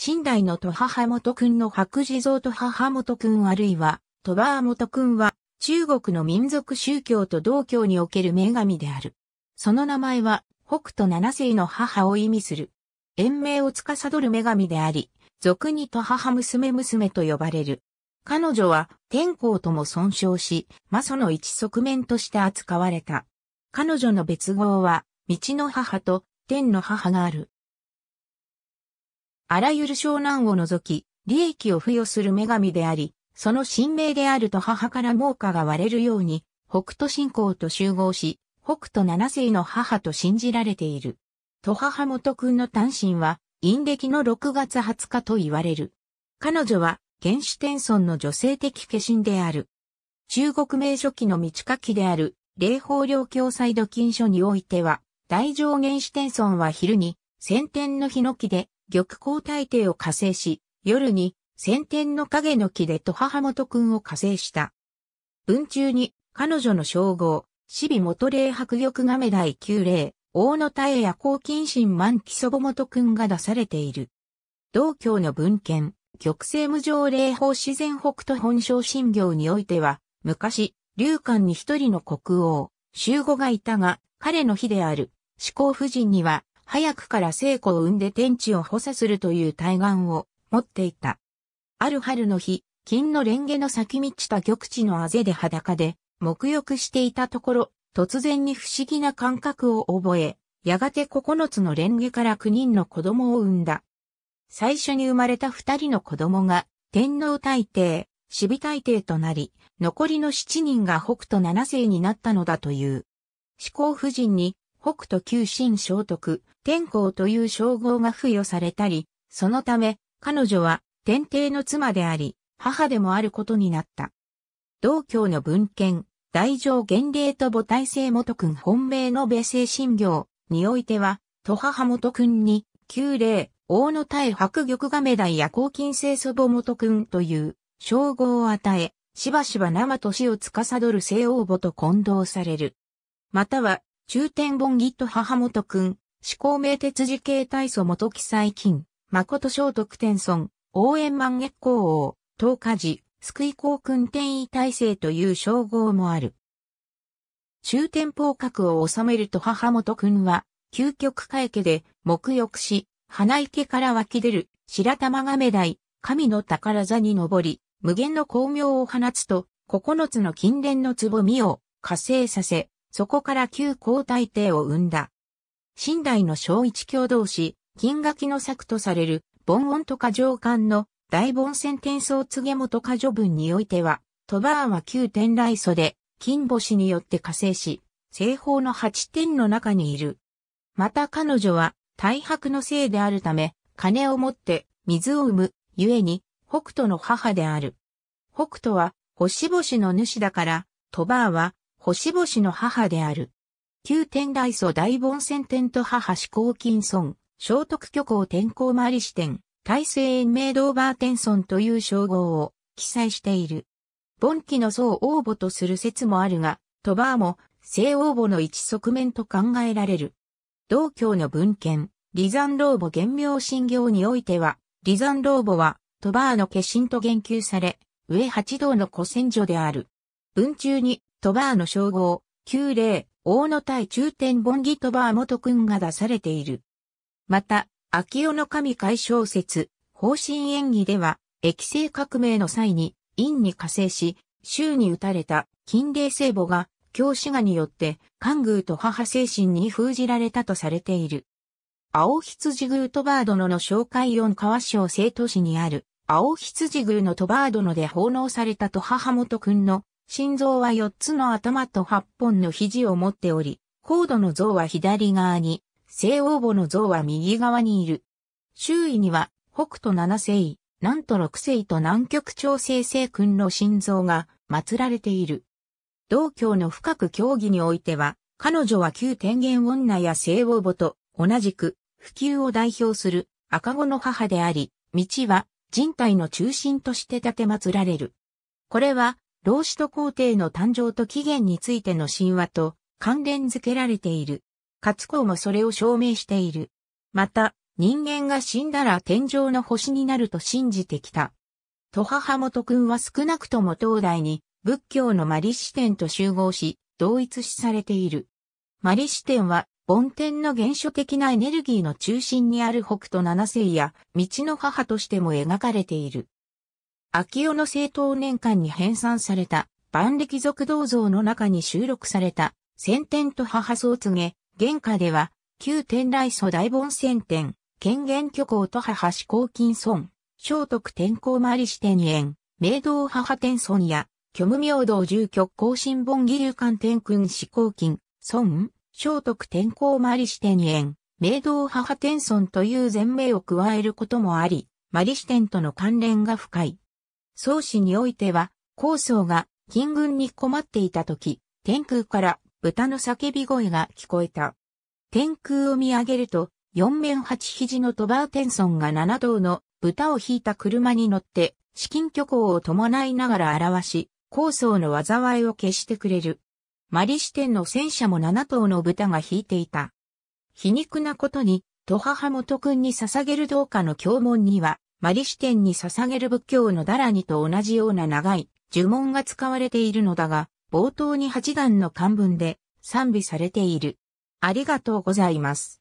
寝代の戸母元君の白地蔵戸母元君あるいは、戸母元君は、中国の民族宗教と道教における女神である。その名前は、北斗七世の母を意味する。延命を司る女神であり、俗に戸母娘娘と呼ばれる。彼女は天皇とも尊称し、魔祖の一側面として扱われた。彼女の別号は、道の母と天の母がある。あらゆる湘南を除き、利益を付与する女神であり、その神明であると母から猛火が割れるように、北斗信仰と集合し、北斗七世の母と信じられている。と母元君の単身は、陰暦の6月20日と言われる。彼女は、原始天孫の女性的化身である。中国名書記の道書きである、霊法領教祭土金書においては、大乗原始天孫は昼に、先天の日の木で、玉光大帝を加勢し、夜に、先天の影の木でと母元君を加勢した。文中に、彼女の称号、死尾元霊白玉亀大九霊、大野太や高金神満木祖母元君が出されている。道教の文献、極星無常霊法自然北斗本省神行においては、昔、龍間に一人の国王、周五がいたが、彼の日である、思考夫人には、早くから聖子を産んで天地を補佐するという対岸を持っていた。ある春の日、金の蓮華の咲き満ちた玉地のあぜで裸で、沐浴していたところ、突然に不思議な感覚を覚え、やがて9つの蓮華から9人の子供を産んだ。最初に生まれた2人の子供が、天皇大帝、死備大帝となり、残りの7人が北斗七世になったのだという。思考夫人に北斗九神聖徳、天皇という称号が付与されたり、そのため、彼女は天帝の妻であり、母でもあることになった。道教の文献、大乗元礼と母体制元君本命の米聖神行においては、と母元君に、旧礼、大野対白玉亀代や黄金聖祖母元君という称号を与え、しばしば生と死を司る西王母と混同される。または、中天本ギット母元君、思考名鉄時系体祖元記載金、誠聖徳天尊、応援万月光王、東火寺、救い光君天位体制という称号もある。中天宝閣を治めると母元君は、究極会家で、沐浴し、花池から湧き出る、白玉亀台、神の宝座に登り、無限の光明を放つと、九つの金蓮の蕾みを、火星させ、そこから旧皇太帝を生んだ。新代の小一共同士、金書きの作とされる、盆音とか上巻の大盆線転送告元か序文においては、鳥羽庵は旧天来祖で、金星によって火星し、西方の八点の中にいる。また彼女は、大白のせいであるため、金を持って水を生む、ゆえに、北斗の母である。北斗は、星々の主だから、鳥羽は、星々の母である。旧天大祖大盆仙天と母志向金村、聖徳虚構天候回り視点大聖延ドーバーテンソンという称号を記載している。盆記の僧応募とする説もあるが、トバーも西王母の一側面と考えられる。道教の文献、離山老母原名信行においては、離山老母はトバーの化身と言及され、上八道の古戦場である。文中にトバーの称号、旧例、大野対中天盆義トバー元君が出されている。また、秋代の神解小説、方針演技では、液性革命の際に、陰に加勢し、州に打たれた近霊聖母が、教師がによって、関宮と母精神に封じられたとされている。青羊宮トバー殿の紹介四川省生徒市にある、青羊宮のトバー殿で奉納されたと母元君の心臓は4つの頭と8本の肘を持っており、高度の像は左側に、西王母の像は右側にいる。周囲には、北斗七星、南斗六星と南極調整星君の心臓が祀られている。道教の深く教義においては、彼女は旧天元女や西王母と同じく、普及を代表する赤子の母であり、道は人体の中心として建て祀られる。これは老子と皇帝の誕生と起源についての神話と関連づけられている。勝光もそれを証明している。また、人間が死んだら天上の星になると信じてきた。と母元君は少なくとも東大に仏教のマリ視点と集合し、同一視されている。マリ視点は、梵天の原初的なエネルギーの中心にある北斗七星や、道の母としても描かれている。秋代の政党年間に編纂された、万歴族銅像の中に収録された、先天と母相告げ、原下では、旧天来祖大盆先天、権限虚構と母思考金孫、聖徳天皇回り四天縁、明道母天孫や、虚無明道住局更新本義流観天君思考金、孫、聖徳天皇回り四天縁、明道母天孫という全名を加えることもあり、マリシテンとの関連が深い。創氏においては、高僧が金軍に困っていた時、天空から豚の叫び声が聞こえた。天空を見上げると、四面八肘のトバーテンソンが七頭の豚を引いた車に乗って、至近虚構を伴いながら表し、高僧の災いを消してくれる。マリ支店の戦車も七頭の豚が引いていた。皮肉なことに、戸母元君に捧げる同化の教門には、マリ支店に捧げる仏教のダラニと同じような長い呪文が使われているのだが、冒頭に八段の漢文で賛美されている。ありがとうございます。